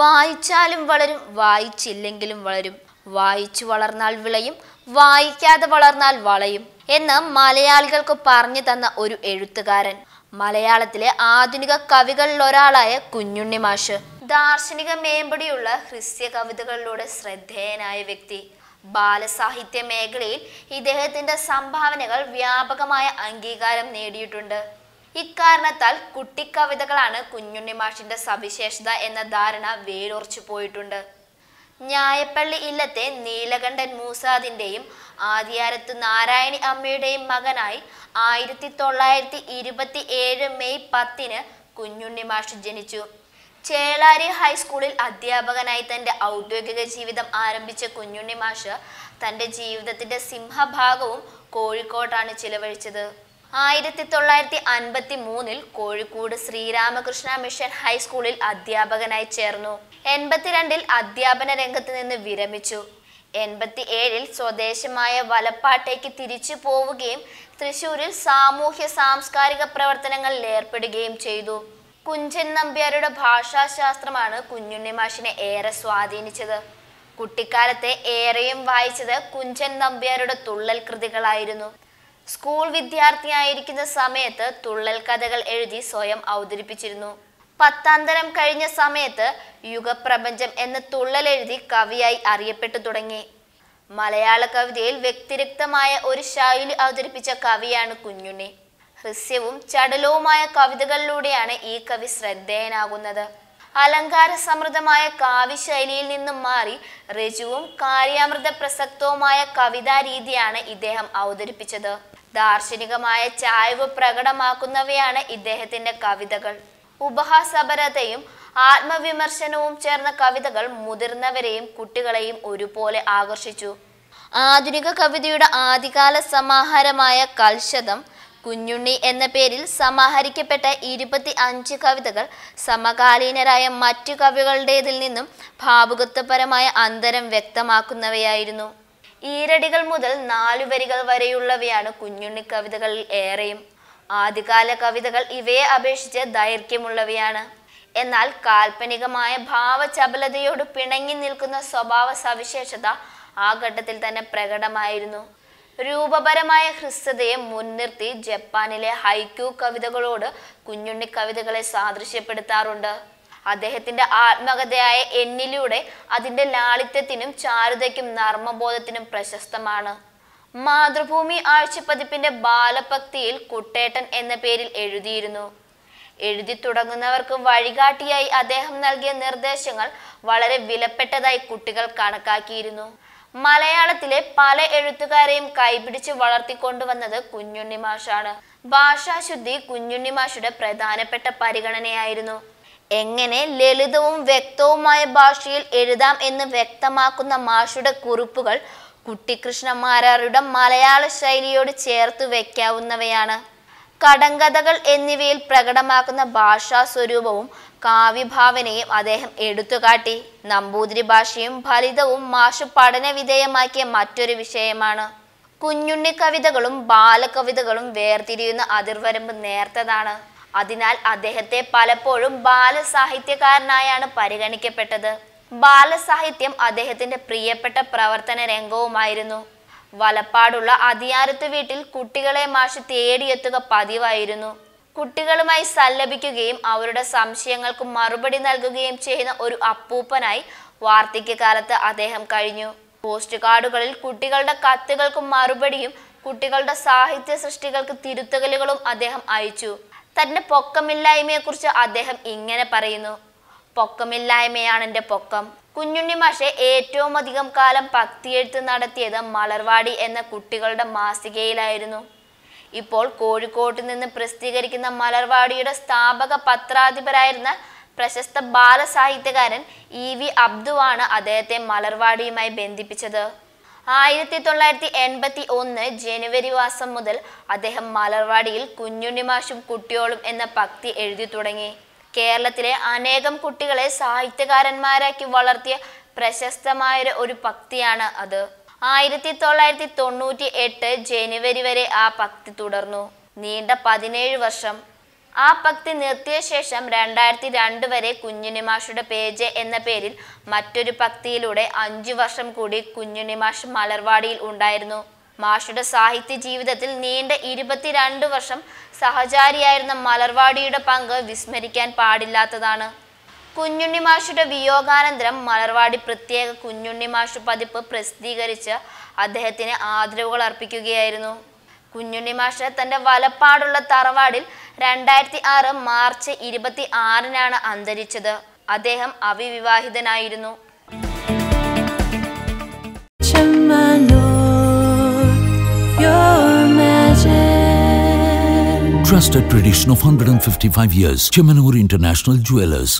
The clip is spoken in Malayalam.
വായിച്ചാലും വളരും വായിച്ചില്ലെങ്കിലും വളരും വായിച്ചു വളർന്നാൽ വിളയും വായിക്കാതെ വളർന്നാൽ വളയും എന്ന് മലയാളികൾക്ക് പറഞ്ഞു തന്ന ഒരു എഴുത്തുകാരൻ മലയാളത്തിലെ ആധുനിക കവികളിൽ ഒരാളായ കുഞ്ഞുണ്ണി മാഷ് ദാർശനിക മേമ്പടിയുള്ള ഹ്രസ്യ കവിതകളിലൂടെ ശ്രദ്ധേയനായ വ്യക്തി ബാലസാഹിത്യ മേഖലയിൽ ഇദ്ദേഹത്തിന്റെ സംഭാവനകൾ വ്യാപകമായ അംഗീകാരം നേടിയിട്ടുണ്ട് ഇക്കാരണത്താൽ കുട്ടിക്കവിതകളാണ് കുഞ്ഞുണ്ണി മാഷിന്റെ സവിശേഷത എന്ന ധാരണ വേരുറച്ചു പോയിട്ടുണ്ട് ന്യായപ്പള്ളി ഇല്ലത്തെ നീലകണ്ഠൻ മൂസാദിന്റെയും ആദിയാരത്ത് നാരായണി അമ്മയുടെയും മകനായി ആയിരത്തി തൊള്ളായിരത്തി ഇരുപത്തി ഏഴ് മെയ് പത്തിന് കുഞ്ഞുണ്ണി മാഷ് ജനിച്ചു ചേളാരി ഹൈസ്കൂളിൽ അധ്യാപകനായി തൻ്റെ ഔദ്യോഗിക ജീവിതം ആരംഭിച്ച കുഞ്ഞുണ്ണി മാഷ് തൻ്റെ ജീവിതത്തിൻ്റെ സിംഹഭാഗവും കോഴിക്കോട്ടാണ് ചിലവഴിച്ചത് ആയിരത്തി തൊള്ളായിരത്തി അൻപത്തി മൂന്നിൽ കോഴിക്കോട് ശ്രീരാമകൃഷ്ണ മിഷൻ ഹൈസ്കൂളിൽ അധ്യാപകനായി ചേർന്നു എൺപത്തിരണ്ടിൽ അധ്യാപന രംഗത്ത് നിന്ന് വിരമിച്ചു എൺപത്തി ഏഴിൽ സ്വദേശമായ വലപ്പാട്ടേക്ക് തിരിച്ചു പോവുകയും തൃശൂരിൽ സാമൂഹ്യ സാംസ്കാരിക പ്രവർത്തനങ്ങളിൽ ഏർപ്പെടുകയും ചെയ്തു കുഞ്ചൻ നമ്പ്യാരുടെ ഭാഷാശാസ്ത്രമാണ് കുഞ്ഞുണ്ണി മാഷിനെ ഏറെ സ്വാധീനിച്ചത് കുട്ടിക്കാലത്തെ ഏറെയും വായിച്ചത് കുഞ്ചൻ നമ്പ്യാരുടെ തുള്ളൽ കൃതികളായിരുന്നു സ്കൂൾ വിദ്യാർത്ഥിയായിരിക്കുന്ന സമയത്ത് തുള്ളൽ കഥകൾ എഴുതി സ്വയം അവതരിപ്പിച്ചിരുന്നു പത്താന്തരം കഴിഞ്ഞ സമയത്ത് യുഗപ്രപഞ്ചം എന്ന തുള്ളൽ എഴുതി കവിയായി അറിയപ്പെട്ടു തുടങ്ങി മലയാള കവിതയിൽ വ്യക്തിരക്തമായ ഒരു ശൈലി അവതരിപ്പിച്ച കവിയാണ് കുഞ്ഞുണ്ണി ഹൃസ്യവും ചടലവുമായ കവിതകളിലൂടെയാണ് ഈ കവി ശ്രദ്ധേയനാകുന്നത് അലങ്കാര സമൃദ്ധമായ കാവ്യശൈലിയിൽ നിന്നും മാറി ഋജുവും കാര്യാമൃത പ്രസക്തവുമായ കവിതാ രീതിയാണ് ഇദ്ദേഹം അവതരിപ്പിച്ചത് ദാർശനികമായ ചായ്വ് പ്രകടമാക്കുന്നവയാണ് ഇദ്ദേഹത്തിന്റെ കവിതകൾ ഉപഹാസപരതയും ആത്മവിമർശനവും ചേർന്ന കവിതകൾ മുതിർന്നവരെയും കുട്ടികളെയും ഒരുപോലെ ആകർഷിച്ചു ആധുനിക കവിതയുടെ ആദ്യകാല സമാഹാരമായ കൽശതം കുഞ്ഞുണ്ണി എന്ന പേരിൽ സമാഹരിക്കപ്പെട്ട ഇരുപത്തി അഞ്ച് കവിതകൾ സമകാലീനരായ മറ്റു കവികളുടേതിൽ നിന്നും ഭാവുകത്വപരമായ അന്തരം വ്യക്തമാക്കുന്നവയായിരുന്നു ഈരടികൾ മുതൽ നാലു വരികൾ വരെയുള്ളവയാണ് കുഞ്ഞുണ്ണി കവിതകളിൽ ഏറെയും ആദ്യകാല കവിതകൾ ഇവയെ അപേക്ഷിച്ച് ദൈർഘ്യമുള്ളവയാണ് എന്നാൽ കാൽപ്പനികമായ ഭാവചപലതയോട് പിണങ്ങി നിൽക്കുന്ന സ്വഭാവ സവിശേഷത ആ ഘട്ടത്തിൽ തന്നെ പ്രകടമായിരുന്നു രൂപപരമായ ഹ്രസ്വതയെ മുൻനിർത്തി ജപ്പാനിലെ ഹൈക്യൂ കവിതകളോട് കുഞ്ഞുണ്ണി കവിതകളെ സാദൃശ്യപ്പെടുത്താറുണ്ട് അദ്ദേഹത്തിന്റെ ആത്മകഥയായ എന്നിലൂടെ അതിന്റെ ലാളിത്യത്തിനും ചാരുതയ്ക്കും നർമ്മബോധത്തിനും പ്രശസ്തമാണ് മാതൃഭൂമി ആഴ്ചപ്പതിപ്പിന്റെ ബാലഭക്തിയിൽ കുട്ടേട്ടൻ എന്ന പേരിൽ എഴുതിയിരുന്നു എഴുതി തുടങ്ങുന്നവർക്ക് വഴികാട്ടിയായി അദ്ദേഹം നൽകിയ നിർദ്ദേശങ്ങൾ വളരെ വിലപ്പെട്ടതായി കുട്ടികൾ കണക്കാക്കിയിരുന്നു മലയാളത്തിലെ പല എഴുത്തുകാരെയും കൈപിടിച്ച് വളർത്തിക്കൊണ്ടുവന്നത് കുഞ്ഞുണ്ണി മാഷാണ് ഭാഷാശുദ്ധി കുഞ്ഞുണ്ണി പ്രധാനപ്പെട്ട പരിഗണനയായിരുന്നു എങ്ങനെ ലളിതവും വ്യക്തവുമായ ഭാഷയിൽ എഴുതാം എന്ന് വ്യക്തമാക്കുന്ന മാഷുടെ കുറിപ്പുകൾ കുട്ടിക്കൃഷ്ണ മലയാള ശൈലിയോട് ചേർത്ത് വയ്ക്കാവുന്നവയാണ് കടങ്കഥകൾ എന്നിവയിൽ പ്രകടമാക്കുന്ന ഭാഷാ സ്വരൂപവും കാവ്യഭാവനയും അദ്ദേഹം എടുത്തുകാട്ടി നമ്പൂതിരി ഭാഷയും ഫലിതവും മാഷ് പഠന വിധേയമാക്കിയ മറ്റൊരു വിഷയമാണ് കുഞ്ഞുണ്ണി കവിതകളും ബാലകവിതകളും വേർതിരിയുന്ന അതിർവരമ്പ് നേർത്തതാണ് അതിനാൽ അദ്ദേഹത്തെ പലപ്പോഴും ബാലസാഹിത്യകാരനായാണ് പരിഗണിക്കപ്പെട്ടത് ബാലസാഹിത്യം അദ്ദേഹത്തിന്റെ പ്രിയപ്പെട്ട പ്രവർത്തന രംഗവുമായിരുന്നു വലപ്പാടുള്ള അതിയാരത്ത് വീട്ടിൽ കുട്ടികളെ മാഷി തേടിയെത്തുക പതിവായിരുന്നു കുട്ടികളുമായി സല്ലപിക്കുകയും അവരുടെ സംശയങ്ങൾക്ക് മറുപടി നൽകുകയും ചെയ്യുന്ന ഒരു അപ്പൂപ്പനായി വാർദ്ധക്യകാലത്ത് അദ്ദേഹം കഴിഞ്ഞു പോസ്റ്റ് കാർഡുകളിൽ കുട്ടികളുടെ കത്തുകൾക്കും മറുപടിയും കുട്ടികളുടെ സാഹിത്യ സൃഷ്ടികൾക്ക് തിരുത്തലുകളും അദ്ദേഹം അയച്ചു പൊക്കമില്ലായ്മയെ കുറിച്ച് അദ്ദേഹം ഇങ്ങനെ പറയുന്നു പൊക്കമില്ലായ്മയാണ് എൻ്റെ പൊക്കം കുഞ്ഞുണ്ണി മാഷെ ഏറ്റവും അധികം കാലം പക്തിയെഴുത്ത് നടത്തിയത് മലർവാടി എന്ന കുട്ടികളുടെ മാസികയിലായിരുന്നു ഇപ്പോൾ കോഴിക്കോട്ട് നിന്ന് പ്രസിദ്ധീകരിക്കുന്ന മലർവാടിയുടെ സ്ഥാപക പത്രാധിപരായിരുന്ന പ്രശസ്ത ബാലസാഹിത്യകാരൻ ഇ വി അബ്ദുവാണ് അദ്ദേഹത്തെ മലർവാടിയുമായി ബന്ധിപ്പിച്ചത് ആയിരത്തി തൊള്ളായിരത്തി എൺപത്തി ഒന്ന് ജനുവരി മാസം മുതൽ അദ്ദേഹം മലർവാടിയിൽ കുഞ്ഞുണ്ണിമാഷും കുട്ടിയോളും എന്ന പക്തി എഴുതി തുടങ്ങി കേരളത്തിലെ അനേകം കുട്ടികളെ സാഹിത്യകാരന്മാരാക്കി വളർത്തിയ പ്രശസ്തമായ ഒരു പക്തിയാണ് അത് ആയിരത്തി തൊള്ളായിരത്തി തൊണ്ണൂറ്റി എട്ട് ജനുവരി വരെ ആ പക്തി തുടർന്നു നീണ്ട പതിനേഴ് വർഷം ആ പക്തി നിർത്തിയ ശേഷം രണ്ടായിരത്തി രണ്ട് വരെ കുഞ്ഞുണിമാഷയുടെ പേജ് എന്ന പേരിൽ മറ്റൊരു പക്തിയിലൂടെ അഞ്ചു വർഷം കൂടി കുഞ്ഞുണിമാഷ് മലർവാടിയിൽ ഉണ്ടായിരുന്നു മാഷുടെ സാഹിത്യ ജീവിതത്തിൽ നീണ്ട ഇരുപത്തിരണ്ട് വർഷം സഹചാരിയായിരുന്ന മലർവാടിയുടെ പങ്ക് വിസ്മരിക്കാൻ പാടില്ലാത്തതാണ് കുഞ്ഞുണ്ണി മാഷുടെ വിയോഗാനന്തരം മലർവാടി പ്രത്യേക കുഞ്ഞുണ്ണി മാഷു പതിപ്പ് പ്രസിദ്ധീകരിച്ച് അദ്ദേഹത്തിന് ആദരവുകൾ അർപ്പിക്കുകയായിരുന്നു കുഞ്ഞുണ്ണി മാഷ് തന്റെ വലപ്പാടുള്ള തറവാടിൽ രണ്ടായിരത്തി ആറ് മാർച്ച് ഇരുപത്തി ആറിനാണ് അന്തരിച്ചത് അദ്ദേഹം അവിവിവാഹിതനായിരുന്നു Trusted tradition of 155 years, Chemanur International Jewelers.